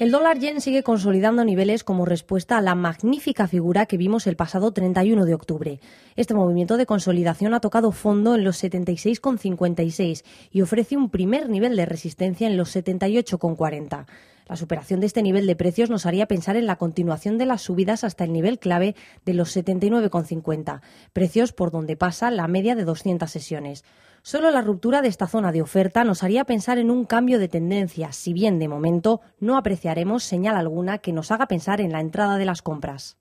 El dólar yen sigue consolidando niveles como respuesta a la magnífica figura que vimos el pasado 31 de octubre. Este movimiento de consolidación ha tocado fondo en los 76,56 y ofrece un primer nivel de resistencia en los 78,40. La superación de este nivel de precios nos haría pensar en la continuación de las subidas hasta el nivel clave de los 79,50, precios por donde pasa la media de 200 sesiones. Solo la ruptura de esta zona de oferta nos haría pensar en un cambio de tendencia, si bien de momento no apreciaremos señal alguna que nos haga pensar en la entrada de las compras.